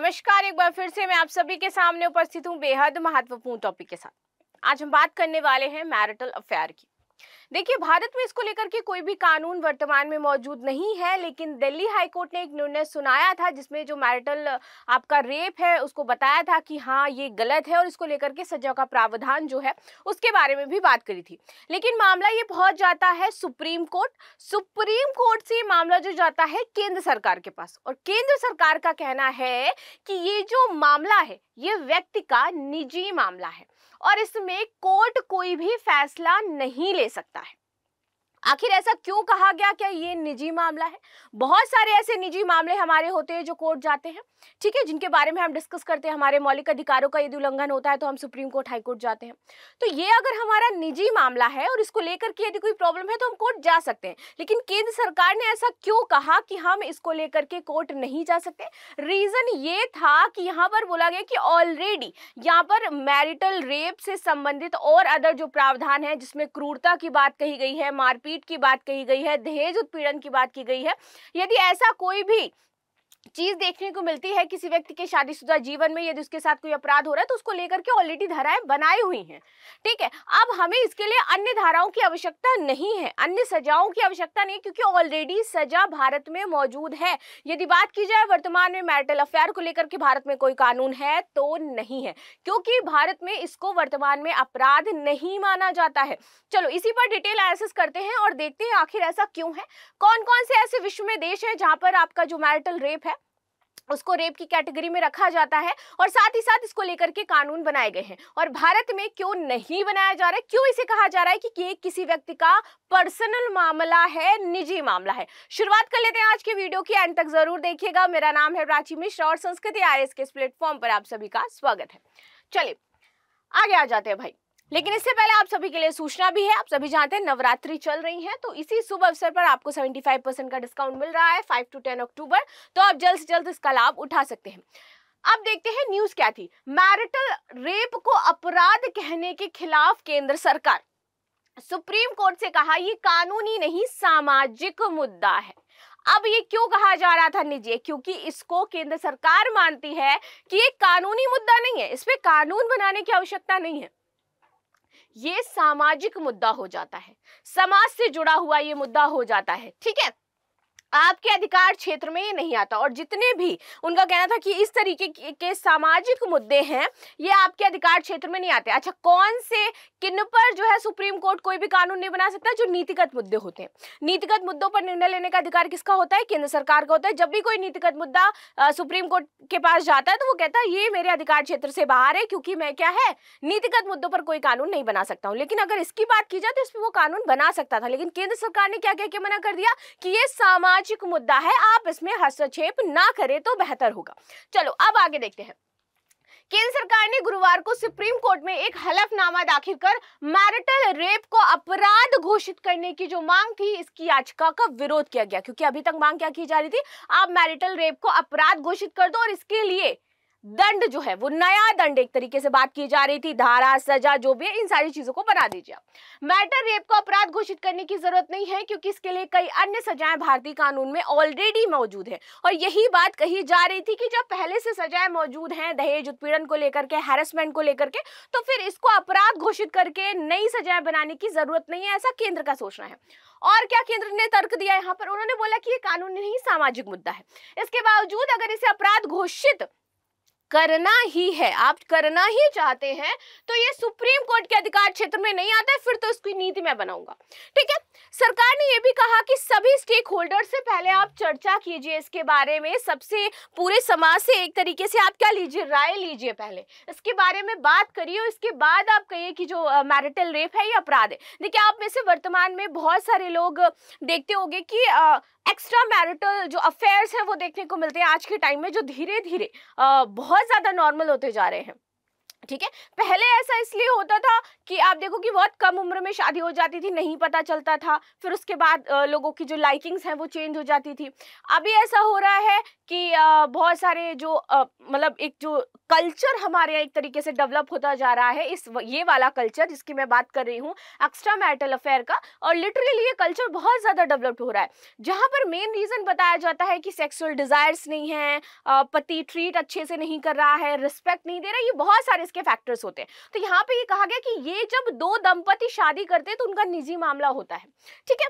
नमस्कार एक बार फिर से मैं आप सभी के सामने उपस्थित हूँ बेहद महत्वपूर्ण टॉपिक के साथ आज हम बात करने वाले हैं मैरिटल अफेयर की देखिए भारत में इसको लेकर के कोई भी कानून वर्तमान में मौजूद नहीं है लेकिन दिल्ली हाईकोर्ट ने एक निर्णय सुनाया था जिसमें जो मैरिटल आपका रेप है उसको बताया था कि हाँ ये गलत है और इसको लेकर के सजा का प्रावधान जो है उसके बारे में भी बात करी थी लेकिन मामला ये पहुंच जाता है सुप्रीम कोर्ट सुप्रीम कोर्ट से मामला जो जाता है केंद्र सरकार के पास और केंद्र सरकार का कहना है कि ये जो मामला है ये व्यक्ति का निजी मामला है और इसमें कोर्ट कोई भी फैसला नहीं ले सकता है आखिर ऐसा क्यों कहा गया क्या ये निजी मामला है बहुत सारे ऐसे निजी मामले हमारे होते हैं जो कोर्ट जाते हैं ठीक है जिनके बारे में हम डिस्कस करते हैं हमारे मौलिक अधिकारों का यदि उल्लंघन होता है तो हम सुप्रीम कोर्ट हाई कोर्ट जाते हैं तो ये अगर हमारा निजी मामला है और इसको लेकर के यदि कोई प्रॉब्लम है तो हम कोर्ट जा सकते हैं लेकिन केंद्र सरकार ने ऐसा क्यों कहा कि हम इसको लेकर के कोर्ट नहीं जा सकते रीजन ये था कि यहाँ पर बोला गया कि ऑलरेडी यहाँ पर मैरिटल रेप से संबंधित और अदर जो प्रावधान है जिसमें क्रूरता की बात कही गई है मारपीट मारपीट की बात कही गई है दहेज उत्पीड़न की बात की गई है यदि ऐसा कोई भी चीज देखने को मिलती है किसी व्यक्ति के शादीशुदा जीवन में यदि उसके साथ कोई अपराध हो रहा है तो उसको लेकर के ऑलरेडी धाराएं बनाई हुई हैं ठीक है अब हमें इसके लिए अन्य धाराओं की आवश्यकता नहीं है अन्य सजाओं की आवश्यकता नहीं है क्योंकि ऑलरेडी सजा भारत में मौजूद है यदि बात की जाए वर्तमान में मैरिटल अफेयर को लेकर के भारत में कोई कानून है तो नहीं है क्योंकि भारत में इसको वर्तमान में अपराध नहीं माना जाता है चलो इसी पर डिटेल एनालिसिस करते हैं और देखते हैं आखिर ऐसा क्यों है कौन कौन से ऐसे विश्व में देश है जहां पर आपका जो मैरिटल रेप है उसको रेप की कैटेगरी में रखा जाता है और साथ ही साथ इसको लेकर के कानून बनाए गए हैं और भारत में क्यों नहीं बनाया जा रहा है क्यों इसे कहा जा रहा है कि ये किसी व्यक्ति का पर्सनल मामला है निजी मामला है शुरुआत कर लेते हैं आज के वीडियो की एंड तक जरूर देखिएगा मेरा नाम है प्राची मिश्रा और संस्कृति आर के इस प्लेटफॉर्म पर आप सभी का स्वागत है चलिए आगे आ जाते हैं भाई लेकिन इससे पहले आप सभी के लिए सूचना भी है आप सभी जानते हैं नवरात्रि चल रही है तो इसी शुभ अवसर पर आपको 75 परसेंट का डिस्काउंट मिल रहा है 5 टू 10 अक्टूबर तो आप जल्द से जल्द इसका लाभ उठा सकते हैं अब देखते हैं न्यूज क्या थी मैरिटल रेप को अपराध कहने के खिलाफ केंद्र सरकार सुप्रीम कोर्ट से कहा ये कानूनी नहीं सामाजिक मुद्दा है अब ये क्यों कहा जा रहा था निजी क्योंकि इसको केंद्र सरकार मानती है कि ये कानूनी मुद्दा नहीं है इस पर कानून बनाने की आवश्यकता नहीं है ये सामाजिक मुद्दा हो जाता है समाज से जुड़ा हुआ ये मुद्दा हो जाता है ठीक है आपके अधिकार क्षेत्र में ये नहीं आता और जितने भी उनका कहना था कि इस तरीके के सामाजिक मुद्दे हैं ये आपके अधिकार क्षेत्र में नहीं आते अच्छा कौन से किन पर जो है सुप्रीम कोर्ट कोई भी कानून नहीं बना सकता जो नीतिगत मुद्दे होते हैं नीतिगत मुद्दों पर निर्णय लेने का अधिकार किसका होता है केंद्र सरकार का होता है जब भी कोई नीतिगत मुद्दा सुप्रीम कोर्ट के पास जाता है तो वो कहता है ये मेरे अधिकार क्षेत्र से बाहर है क्योंकि मैं क्या है नीतिगत मुद्दों पर कोई कानून नहीं बना सकता हूँ लेकिन अगर इसकी बात की जाए तो इसमें वो कानून बना सकता था लेकिन केंद्र सरकार ने क्या कह के मना कर दिया कि ये सामाजिक सामाजिक मुद्दा है आप इसमें हस्तक्षेप ना करें तो बेहतर होगा चलो अब आगे देखते हैं केंद्र सरकार ने गुरुवार को सुप्रीम कोर्ट में एक हलफनामा दाखिल कर मैरिटल रेप को अपराध घोषित करने की जो मांग थी इसकी याचिका का विरोध किया गया क्योंकि अभी तक मांग क्या की जा रही थी आप मैरिटल रेप को अपराध घोषित कर दो और इसके लिए दंड जो है वो नया दंड एक तरीके से बात की जा रही थी धारा सजा जो भी है इन सारी चीजों को बना दीजिए आप मैटर रेप को अपराध घोषित करने की जरूरत नहीं है क्योंकि इसके लिए कई अन्य सजाएं भारतीय कानून में ऑलरेडी मौजूद है और यही बात कही जा रही थी कि जब पहले से सजाएं मौजूद हैं दहेज उत्पीड़न को लेकर के हेरसमेंट को लेकर के तो फिर इसको अपराध घोषित करके नई सजाएं बनाने की जरूरत नहीं है ऐसा केंद्र का सोचना है और क्या केंद्र ने तर्क दिया यहाँ पर उन्होंने बोला कि ये कानून नहीं सामाजिक मुद्दा है इसके बावजूद अगर इसे अपराध घोषित करना ही है आप करना ही चाहते हैं तो ये सुप्रीम कोर्ट के अधिकार क्षेत्र में नहीं आता है फिर तो इसकी नीति मैं बनाऊंगा ठीक है सरकार ने यह भी कहा कि सभी स्टेक होल्डर से पहले आप चर्चा कीजिए इसके बारे में सबसे पूरे समाज से एक तरीके से आप क्या लीजिए राय लीजिए पहले इसके बारे में बात करिए इसके बाद आप कहिए कि जो मैरिटल रेप है ये अपराध है देखिए आप में से वर्तमान में बहुत सारे लोग देखते होंगे कि आ, एक्स्ट्रा मैरिटल जो अफेयर्स हैं वो देखने को मिलते हैं आज के टाइम में जो धीरे धीरे बहुत बहुत ज़्यादा नॉर्मल होते जा रहे हैं ठीक है पहले ऐसा इसलिए होता था कि आप देखो कि बहुत कम उम्र में शादी हो जाती थी नहीं पता चलता था फिर उसके बाद लोगों की जो लाइकिंग्स हैं वो चेंज हो जाती थी अभी ऐसा हो रहा है कि बहुत सारे जो मतलब एक जो कल्चर हमारे यहाँ एक तरीके से डेवलप होता जा रहा है इस ये वाला कल्चर जिसकी मैं बात कर रही हूँ एक्स्ट्रा मैरिटल अफेयर का और लिटरली ये कल्चर बहुत ज़्यादा डेवलप्ड हो रहा है जहाँ पर मेन रीज़न बताया जाता है कि सेक्सुअल डिज़ायर्स नहीं है पति ट्रीट अच्छे से नहीं कर रहा है रिस्पेक्ट नहीं दे रहा ये बहुत सारे इसके फैक्टर्स होते हैं तो यहाँ पर ये कहा गया कि ये जब दो दंपति शादी करते हैं तो उनका निजी मामला होता है ठीक है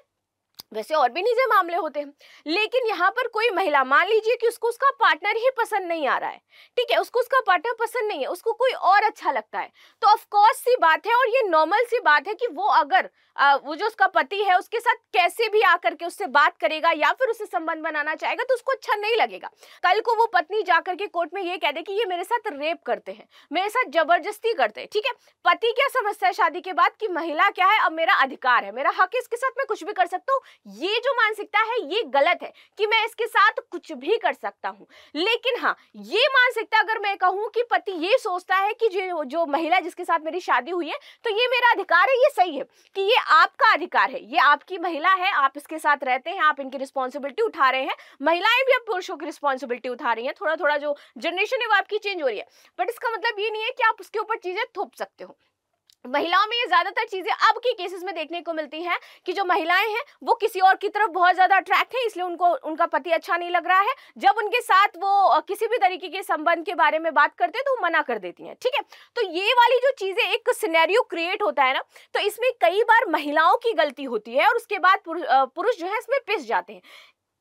वैसे और भी निजी मामले होते हैं लेकिन यहाँ पर कोई महिला मान लीजिए कि उसको उसका पार्टनर ही पसंद नहीं आ रहा है ठीक है उसको उसका पार्टनर पसंद नहीं है उसको कोई और अच्छा लगता है तो ऑफ ऑफकोर्स सी बात है और ये नॉर्मल सी बात है कि वो अगर आ, वो जो उसका पति है उसके साथ कैसे भी आकर के उससे बात करेगा या फिर उससे संबंध बनाना चाहेगा तो उसको अच्छा नहीं लगेगा कल को वो पत्नी जाकर के कोर्ट में ये कह दे कि ये मेरे साथ रेप करते हैं मेरे साथ जबरदस्ती करते हैं ठीक है पति क्या समझता है शादी के बाद कि महिला क्या है अब मेरा अधिकार है मेरा हक है इसके साथ मैं कुछ भी कर सकता हूँ ये जो मानसिकता है ये गलत है कि मैं इसके साथ कुछ भी कर सकता हूँ लेकिन हाँ ये मानसिकता अगर मैं कहूँ कि पति ये सोचता है कि जो जो महिला जिसके साथ मेरी शादी हुई है तो ये मेरा अधिकार है ये सही है कि ये आपका अधिकार है ये आपकी महिला है आप इसके साथ रहते हैं आप इनकी रिस्पॉन्सिबिलिटी उठा रहे हैं महिलाएं भी अब पुरुषों की रिस्पॉन्सिबिलिटी उठा रही है थोड़ा थोड़ा जो जनरेशन है वो आपकी चेंज हो रही है बट इसका मतलब ये नहीं है कि आप उसके ऊपर चीज़ें थोप सकते हो महिलाओं में ये ज़्यादातर चीज़ें अब की केसेस में देखने को मिलती हैं कि जो महिलाएं हैं वो किसी और की तरफ बहुत ज़्यादा अट्रैक्ट है इसलिए उनको उनका पति अच्छा नहीं लग रहा है जब उनके साथ वो किसी भी तरीके के संबंध के बारे में बात करते हैं तो वो मना कर देती हैं ठीक है तो ये वाली जो चीज़ें एक सिनेरियो क्रिएट होता है ना तो इसमें कई बार महिलाओं की गलती होती है और उसके बाद पुरुष जो है इसमें पिस जाते हैं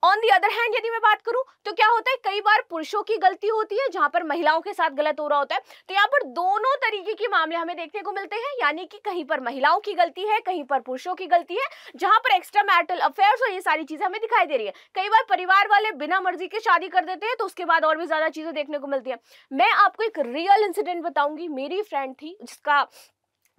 ऑन दी अदर हैंड यदि मैं बात करूं तो क्या होता है कई बार पुरुषों की गलती होती है जहां पर महिलाओं के साथ गलत हो रहा होता है तो यहाँ पर दोनों तरीके के मामले हमें देखने को मिलते हैं यानी कि कहीं पर महिलाओं की गलती है कहीं पर पुरुषों की गलती है जहां पर एक्स्ट्रा मैरिटल अफेयर्स और ये सारी चीजें हमें दिखाई दे रही है कई बार परिवार वाले बिना मर्जी के शादी कर देते हैं तो उसके बाद और भी ज्यादा चीजें देखने को मिलती है मैं आपको एक रियल इंसिडेंट बताऊंगी मेरी फ्रेंड थी जिसका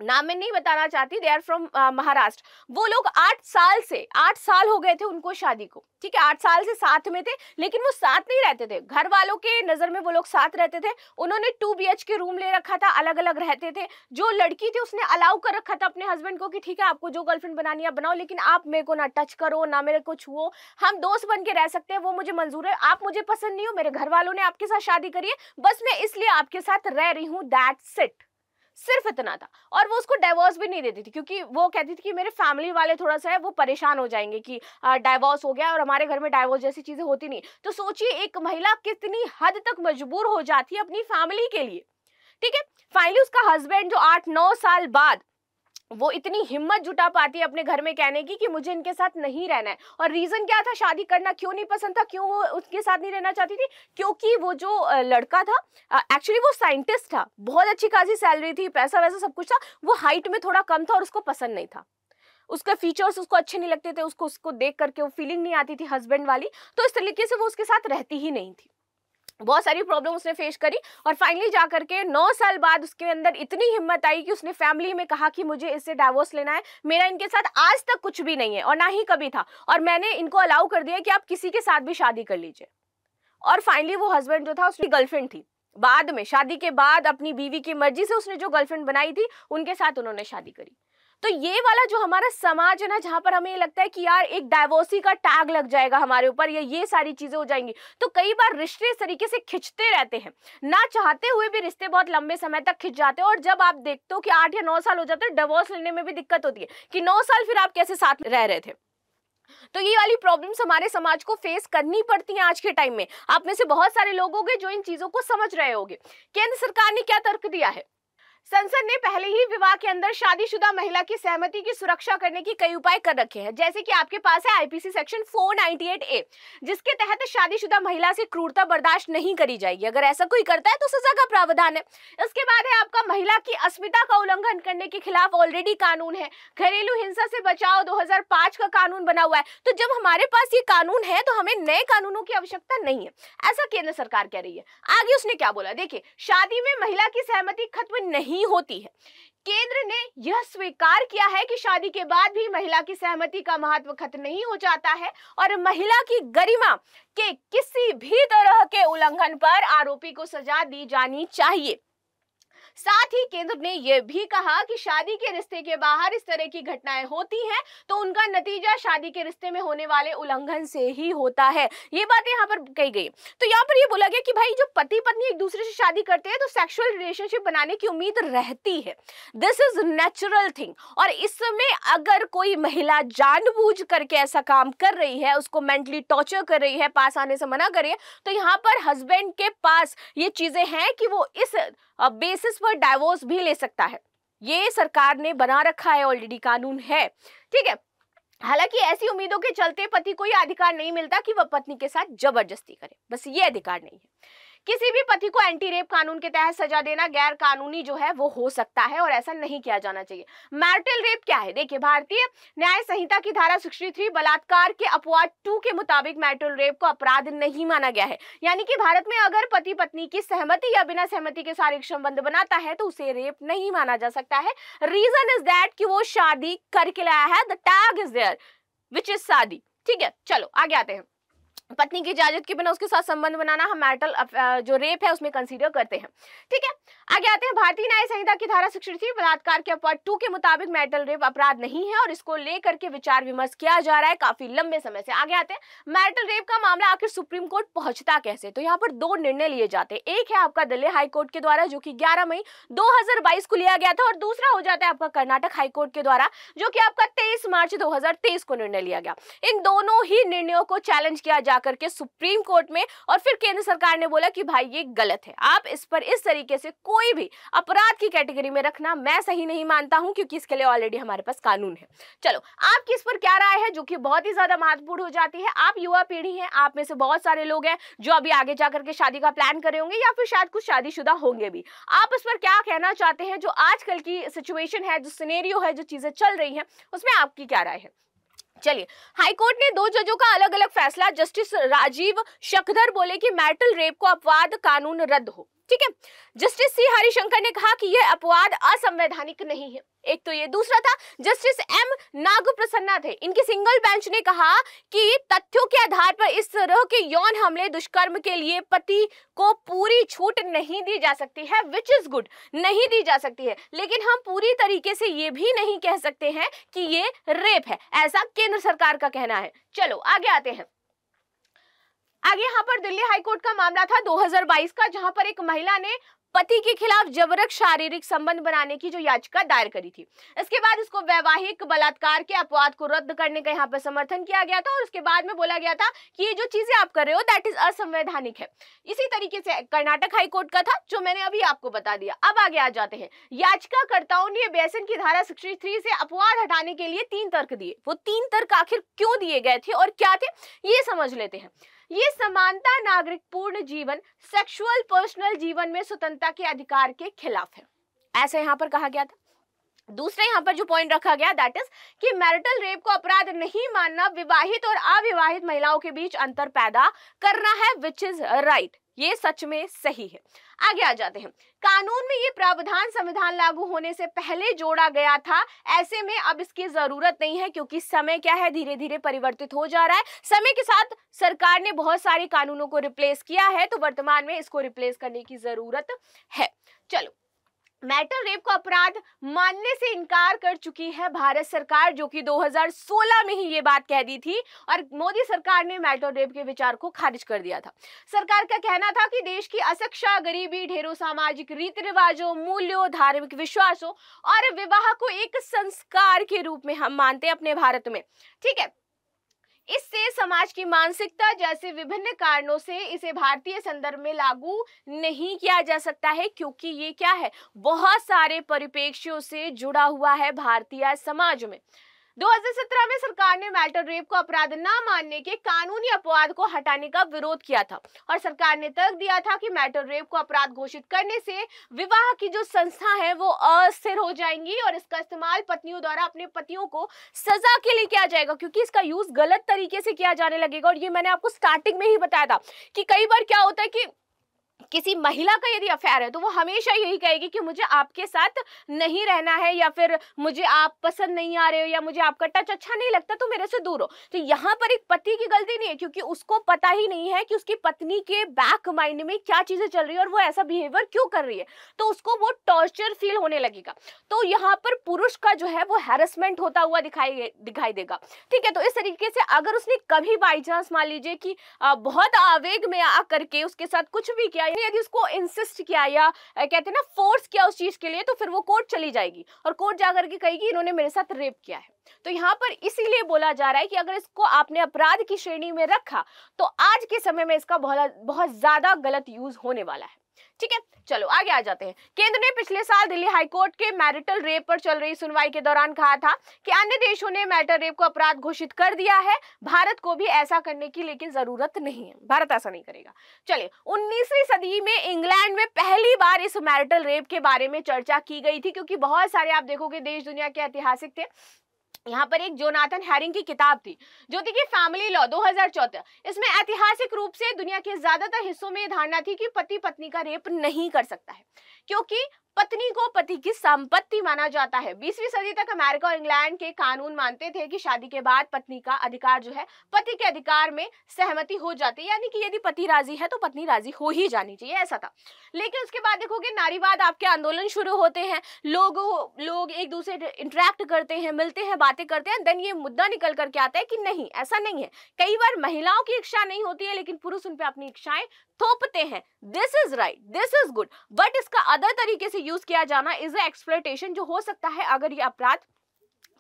नाम में नहीं बताना चाहती दे आर फ्रॉम महाराष्ट्र वो लोग आठ साल से आठ साल हो गए थे उनको शादी को ठीक है आठ साल से साथ में थे लेकिन वो साथ नहीं रहते थे घर वालों के नज़र में वो लोग साथ रहते थे उन्होंने टू बी के रूम ले रखा था अलग अलग रहते थे जो लड़की थी उसने अलाउ कर रखा था अपने हस्बैंड को कि ठीक है आपको जो गर्लफ्रेंड बनानी है बनाओ लेकिन आप मेरे को ना टच करो ना मेरे को छुओ हम दोस्त बन के रह सकते हैं वो मुझे मंजूर है आप मुझे पसंद नहीं हो मेरे घर वालों ने आपके साथ शादी करी है बस मैं इसलिए आपके साथ रह रही हूँ दैट सेट सिर्फ इतना था और वो उसको डाइवोर्स भी नहीं देती थी क्योंकि वो कहती थी कि मेरे फैमिली वाले थोड़ा सा है वो परेशान हो जाएंगे कि डाइवोर्स हो गया और हमारे घर में डाइवोर्स जैसी चीज़ें होती नहीं तो सोचिए एक महिला कितनी हद तक मजबूर हो जाती है अपनी फैमिली के लिए ठीक है फाइनली उसका हस्बैंड जो आठ नौ साल बाद वो इतनी हिम्मत जुटा पाती है अपने घर में कहने की कि मुझे इनके साथ नहीं रहना है और रीज़न क्या था शादी करना क्यों नहीं पसंद था क्यों वो उसके साथ नहीं रहना चाहती थी क्योंकि वो जो लड़का था एक्चुअली वो साइंटिस्ट था बहुत अच्छी खासी सैलरी थी पैसा वैसा सब कुछ था वो हाइट में थोड़ा कम था और उसको पसंद नहीं था उसके फीचर्स उसको अच्छे नहीं लगते थे उसको उसको देख करके वो फीलिंग नहीं आती थी हस्बैंड वाली तो इस तरीके से वो उसके साथ रहती ही नहीं थी बहुत सारी प्रॉब्लम उसने फेस करी और फाइनली जा करके नौ साल बाद उसके अंदर इतनी हिम्मत आई कि उसने फैमिली में कहा कि मुझे इससे डाइवोर्स लेना है मेरा इनके साथ आज तक कुछ भी नहीं है और ना ही कभी था और मैंने इनको अलाउ कर दिया कि आप किसी के साथ भी शादी कर लीजिए और फाइनली वो हस्बैंड जो था उसकी गर्लफ्रेंड थी बाद में शादी के बाद अपनी बीवी की मर्जी से उसने जो गर्लफ्रेंड बनाई थी उनके साथ उन्होंने शादी करी तो ये वाला जो हमारा समाज है ना जहाँ पर हमें लगता है कि यार एक डाइवोर्सी का टैग लग जाएगा हमारे ऊपर या ये सारी चीज़ें हो जाएंगी तो कई बार रिश्ते इस तरीके से खिंचते रहते हैं ना चाहते हुए भी रिश्ते बहुत लंबे समय तक खिंच जाते हैं और जब आप देखते हो कि आठ या नौ साल हो जाते हैं डिवोर्स लेने में भी दिक्कत होती है कि नौ साल फिर आप कैसे साथ रह रहे थे तो ये वाली प्रॉब्लम्स हमारे समाज को फेस करनी पड़ती हैं आज के टाइम में आप में से बहुत सारे लोग होंगे जो इन चीज़ों को समझ रहे होंगे केंद्र सरकार ने क्या तर्क दिया है संसद ने पहले ही विवाह के अंदर शादीशुदा महिला की सहमति की सुरक्षा करने की कई उपाय कर रखे हैं जैसे कि आपके पास है आईपीसी सेक्शन 498 ए जिसके तहत शादीशुदा महिला से क्रूरता बर्दाश्त नहीं करी जाएगी अगर ऐसा कोई करता है तो सजा का प्रावधान है इसके बाद है आपका महिला की अस्मिता का उल्लंघन करने के खिलाफ ऑलरेडी कानून है घरेलू हिंसा से बचाव दो का कानून बना हुआ है तो जब हमारे पास ये कानून है तो हमें नए कानूनों की आवश्यकता नहीं है ऐसा केंद्र सरकार कह रही है आगे उसने क्या बोला देखिये शादी में महिला की सहमति खत्म नहीं नहीं होती है केंद्र ने यह स्वीकार किया है कि शादी के बाद भी महिला की सहमति का महत्व खत्म नहीं हो जाता है और महिला की गरिमा के किसी भी तरह के उल्लंघन पर आरोपी को सजा दी जानी चाहिए साथ ही केंद्र ने यह भी कहा कि शादी के रिश्ते के बाहर इस तरह की घटनाएं होती हैं तो उनका नतीजा शादी के रिश्ते में होने वाले उल्लंघन से ही होता है ये बात यहाँ पर कही गई तो यहाँ पर यह बोला गया कि भाई जो पति पत्नी एक दूसरे से शादी करते हैं तो सेक्सुअल रिलेशनशिप बनाने की उम्मीद रहती है दिस इज नेचुरल थिंग और इसमें अगर कोई महिला जानबूझ करके ऐसा काम कर रही है उसको मेंटली टॉर्चर कर रही है पास आने से मना करे तो यहाँ पर हस्बैंड के पास ये चीजें हैं कि वो इस बेसिस पर डाइवोर्स भी ले सकता है ये सरकार ने बना रखा है ऑलरेडी कानून है ठीक है हालांकि ऐसी उम्मीदों के चलते पति को यह अधिकार नहीं मिलता कि वह पत्नी के साथ जबरदस्ती करे बस ये अधिकार नहीं है किसी भी पति को एंटी रेप कानून के तहत सजा देना गैर कानूनी जो है वो हो सकता है और ऐसा नहीं किया जाना चाहिए मैरिटल रेप क्या है देखिए भारतीय न्याय संहिता की धारा सिक्सटी थ्री बलात्कार के अपवाद टू के मुताबिक मैरिटल रेप को अपराध नहीं माना गया है यानी कि भारत में अगर पति पत्नी की सहमति या बिना सहमति के सारे संबंध बनाता है तो उसे रेप नहीं माना जा सकता है रीजन इज दैट कि वो शादी करके लाया है the tag is there which is शादी ठीक है चलो आगे आते हैं पत्नी की इजाजत के बिना उसके साथ संबंध बनाना हम मैरिटल जो रेप है उसमें कंसीडर करते हैं ठीक है आगे आते हैं भारतीय न्याय संहिता की धारा शिक्षण बलात्कार के पार्ट टू के मुताबिक मैरिटल रेप अपराध नहीं है और इसको लेकर के विचार विमर्श किया जा रहा है काफी लंबे समय से आगे आते हैं मैरिटल रेप का मामला आखिर सुप्रीम कोर्ट पहुंचता कैसे तो यहाँ पर दो निर्णय लिए जाते हैं एक है आपका दिल्ली हाईकोर्ट के द्वारा जो की ग्यारह मई दो को लिया गया था और दूसरा हो जाता है आपका कर्नाटक हाईकोर्ट के द्वारा जो की आपका तेईस मार्च दो को निर्णय लिया गया इन दोनों ही निर्णयों को चैलेंज किया जा जाकर के सुप्रीम कोर्ट में और फिर केंद्र सरकार ने बोला कि भाई ये गलत है आप इस पर इस तरीके से कोई भी अपराध की कैटेगरी में रखना मैं सही नहीं मानता हूं क्योंकि इसके लिए ऑलरेडी हमारे पास कानून है चलो आपकी इस पर क्या राय है जो कि बहुत ही ज्यादा महत्वपूर्ण हो जाती है आप युवा पीढ़ी है आप में से बहुत सारे लोग हैं जो अभी आगे जाकर के शादी का प्लान करे होंगे या फिर शायद कुछ शादी होंगे भी आप इस पर क्या कहना चाहते हैं जो आजकल की सिचुएशन है जो सिनेरियो है जो चीजें चल रही हैं उसमें आपकी क्या राय है चलिए हाईकोर्ट ने दो जजों का अलग अलग फैसला जस्टिस राजीव शकधर बोले कि मैटल रेप को अपवाद कानून रद्द हो ठीक है तिवारी शंकर ने कहा कि यह अपवाद असंवैधानिक नहीं है एक तो ये दूसरा था जस्टिस एम नाग प्रसन्ना थे इनकी सिंगल बेंच ने कहा कि तथ्यों के आधार पर इस तरह के यौन हमले दुष्कर्म के लिए पति को पूरी छूट नहीं दी जा सकती है विच इज गुड नहीं दी जा सकती है लेकिन हम पूरी तरीके से ये भी नहीं कह सकते हैं कि ये रेप है ऐसा केंद्र सरकार का कहना है चलो आगे आते हैं आगे यहाँ पर दिल्ली हाईकोर्ट का मामला था 2022 का जहां पर एक महिला ने पति के खिलाफ जबरक शारीरिक संबंध बनाने की जो याचिका दायर करी थी इसके बाद इसको वैवाहिक बलात्कार के अपवाद को रद्द करने का यहाँ पर समर्थन किया गया था और उसके बाद में बोला गया था कि ये जो चीजें आप कर रहे हो दैट इज असंवैधानिक है इसी तरीके से कर्नाटक हाईकोर्ट का था जो मैंने अभी आपको बता दिया अब आगे आ जाते हैं याचिकाकर्ताओं ने बेसन की धारा सिक्सटी से अपवाद हटाने के लिए तीन तर्क दिए वो तीन तर्क आखिर क्यों दिए गए थे और क्या थे ये समझ लेते हैं ये समानता नागरिक पूर्ण जीवन सेक्सुअल पर्सनल जीवन में स्वतंत्रता के अधिकार के खिलाफ है ऐसा यहाँ पर कहा गया था दूसरा यहाँ पर जो पॉइंट रखा गया दैट इज कि मैरिटल रेप को अपराध नहीं मानना विवाहित और अविवाहित महिलाओं के बीच अंतर पैदा करना है विच इज राइट ये सच में सही है आगे आ जाते हैं कानून में ये प्रावधान संविधान लागू होने से पहले जोड़ा गया था ऐसे में अब इसकी जरूरत नहीं है क्योंकि समय क्या है धीरे धीरे परिवर्तित हो जा रहा है समय के साथ सरकार ने बहुत सारे कानूनों को रिप्लेस किया है तो वर्तमान में इसको रिप्लेस करने की जरूरत है चलो मैटर रेप को अपराध मानने से इनकार कर चुकी है भारत सरकार जो कि 2016 में ही ये बात कह दी थी और मोदी सरकार ने मैटर रेप के विचार को खारिज कर दिया था सरकार का कहना था कि देश की असक्षा गरीबी ढेरों सामाजिक रीति रिवाजों मूल्यों धार्मिक विश्वासों और विवाह को एक संस्कार के रूप में हम मानते हैं अपने भारत में ठीक है इससे समाज की मानसिकता जैसे विभिन्न कारणों से इसे भारतीय संदर्भ में लागू नहीं किया जा सकता है क्योंकि ये क्या है बहुत सारे परिपेक्ष्यों से जुड़ा हुआ है भारतीय समाज में 2017 में सरकार ने मैटर रेप को अपराध न मानने के कानूनी अपवाद को हटाने का विरोध किया था और सरकार ने तर्क दिया था कि मैटर रेप को अपराध घोषित करने से विवाह की जो संस्था है वो अस्थिर हो जाएंगी और इसका इस्तेमाल पत्नियों द्वारा अपने पतियों को सजा के लिए किया जाएगा क्योंकि इसका यूज गलत तरीके से किया जाने लगेगा और ये मैंने आपको स्टार्टिंग में ही बताया था कि कई बार क्या होता है कि किसी महिला का यदि अफेयर है तो वो हमेशा यही कहेगी कि मुझे आपके साथ नहीं रहना है या फिर मुझे आप पसंद नहीं आ रहे हो या मुझे आपका टच अच्छा नहीं लगता तो मेरे से दूर हो तो यहाँ पर एक पति की गलती नहीं है क्योंकि उसको पता ही नहीं है कि उसकी पत्नी के बैक माइंड में क्या चीज़ें चल रही है और वो ऐसा बिहेवियर क्यों कर रही है तो उसको वो टॉर्चर फील होने लगेगा तो यहाँ पर पुरुष का जो है वो हेरसमेंट होता हुआ दिखाई दिखाई देगा ठीक है तो इस तरीके से अगर उसने कभी बाई चांस मान लीजिए कि बहुत आवेग में आ करके उसके साथ कुछ भी किया आई यदि उसको इंसिस्ट किया या कहते हैं ना फोर्स किया उस चीज़ के लिए तो फिर वो कोर्ट चली जाएगी और कोर्ट जाकर के कहेगी इन्होंने मेरे साथ रेप किया है तो यहाँ पर इसीलिए बोला जा रहा है कि अगर इसको आपने अपराध की श्रेणी में रखा तो आज के समय में इसका बहुत बहुत ज़्यादा गलत यूज़ होने वाला है ठीक है चलो आगे आ जाते हैं केंद्र ने पिछले साल दिल्ली हाईकोर्ट के मैरिटल रेप पर चल रही सुनवाई के दौरान कहा था कि अन्य देशों ने मैरिटल रेप को अपराध घोषित कर दिया है भारत को भी ऐसा करने की लेकिन जरूरत नहीं है भारत ऐसा नहीं करेगा चलिए उन्नीसवीं सदी में इंग्लैंड में पहली बार इस मैरिटल रेप के बारे में चर्चा की गई थी क्योंकि बहुत सारे आप देखोगे देश दुनिया के ऐतिहासिक थे यहाँ पर एक जोनाथन हैरिंग की किताब थी जो थी कि फैमिली लॉ 2014 इसमें ऐतिहासिक रूप से दुनिया के ज्यादातर हिस्सों में धारणा थी कि पति पत्नी का रेप नहीं कर सकता है क्योंकि पत्नी को पति की संपत्ति माना जाता है बीसवीं सदी तक अमेरिका और इंग्लैंड के कानून मानते थे कि शादी के बाद पत्नी का अधिकार जो है पति के अधिकार में सहमति हो जाती है यानी कि यदि पति राजी है तो पत्नी राजी हो ही जानी चाहिए ऐसा था लेकिन उसके बाद देखोगे नारीवाद आपके आंदोलन शुरू होते हैं लोग लोग एक दूसरे इंटरेक्ट करते हैं मिलते हैं बातें करते हैं देन ये मुद्दा निकल करके आता है कि नहीं ऐसा नहीं है कई बार महिलाओं की इच्छा नहीं होती है लेकिन पुरुष उन पर अपनी इच्छाएं थोपते हैं this is right this is good but इसका अदर तरीके से यूज किया जाना इज एक्सप्लेटेशन जो हो सकता है अगर ये अपराध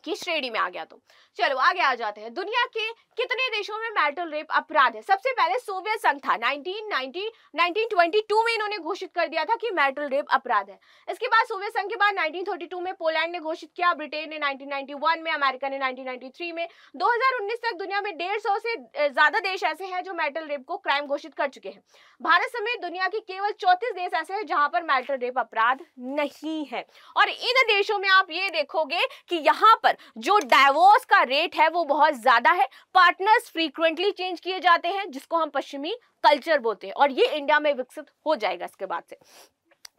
की श्रेणी में आ गया तो चलो आगे आ जाते हैं दुनिया के कितने देशों में मैरिटल रेप अपराध है सबसे पहले सोवियत संघ था 1990 1922 में इन्होंने घोषित कर दिया था कि मैरिटल रेप अपराध है इसके बाद सोवियत संघ के बाद 1932 में पोलैंड ने घोषित किया ब्रिटेन ने 1991 में अमेरिका ने 1993 में 2019 तक दुनिया में डेढ़ से ज्यादा देश ऐसे हैं जो मैरिटल रेप को क्राइम घोषित कर चुके हैं भारत समेत दुनिया के केवल चौंतीस देश ऐसे हैं जहां पर मैरिटल रेप अपराध नहीं है और इन देशों में आप ये देखोगे कि यहाँ पर पर जो डायवोर्स का रेट है वो बहुत ज्यादा है पार्टनर्स फ्रीक्वेंटली चेंज किए जाते हैं जिसको हम पश्चिमी कल्चर बोलते हैं और ये इंडिया में विकसित हो जाएगा इसके बाद से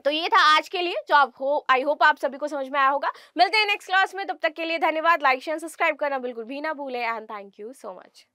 तो ये था आज के लिए जो आप हो आई होप आप सभी को समझ में आया होगा मिलते हैं नेक्स्ट क्लास में तब तक के लिए धन्यवाद लाइक शेयर सब्सक्राइब करना बिल्कुल भी ना भूलें and thank you so much